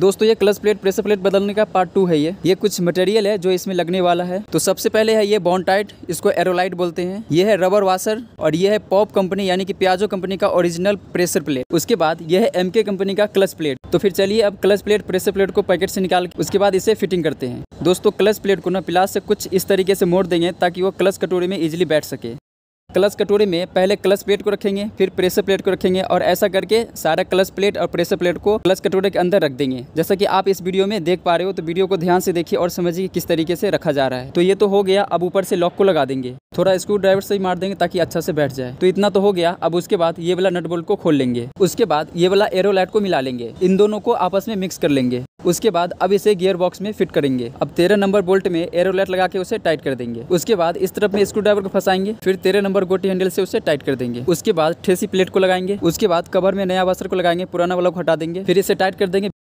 दोस्तों ये clutch plate pressure plate बदलने का पार्ट टू है ये ये कुछ मटेरियल है जो इसमें लगने वाला है तो सबसे पहले है ये बॉन्टाइट इसको एरोलाइट बोलते हैं ये है रबर वाशर और ये है पॉप कंपनी यानी कि प्याजो कंपनी का ओरिजिनल प्रेशर प्लेट उसके बाद यह है एमके कंपनी का क्लच प्लेट तो फिर चलिए अब क्लच प्लेट प्रेशर प्लेट को पैकेट से निकाल उसके बाद इसे फिटिंग करते हैं दोस्तों क्लच प्लेट को ना प्लास से कुछ इस तरीके से मोड़ देंगे ताकि वो क्लच कटोरी में इजिली बैठ सके क्लच कटोरे में पहले क्लच प्लेट को रखेंगे फिर प्रेशर प्लेट को रखेंगे और ऐसा करके सारा क्लच प्लेट और प्रेशर प्लेट को क्लच कटोरे के अंदर रख देंगे जैसा कि आप इस वीडियो में देख पा रहे हो तो वीडियो को ध्यान से देखिए और समझिए किस तरीके से रखा जा रहा है तो ये तो हो गया अब ऊपर से लॉक को लगा देंगे थोड़ा स्क्रू ड्राइवर से ही मार देंगे ताकि अच्छा से बैठ जाए तो इतना तो हो गया अब उसके बाद ये वाला नट बोल्ट को खोल लेंगे उसके बाद ये वाला एरो लाइट को मिला लेंगे इन दोनों को आपस में मिक्स कर लेंगे उसके बाद अब इसे गियर बॉक्स में फिट करेंगे अब तेरह नंबर बोल्ट में एरोलाइट लगा के उसे टाइट कर देंगे उसके बाद इस तरफ में स्क्रू ड्राइवर को फंसाएंगे फिर तेरह नंबर गोटी हैंडल से उसे टाइट कर देंगे उसके बाद ठेसी प्लेट को लगाएंगे उसके बाद कवर में नया वस्त्र को लगाएंगे पुराना वाला को हटा देंगे फिर इसे टाइट कर देंगे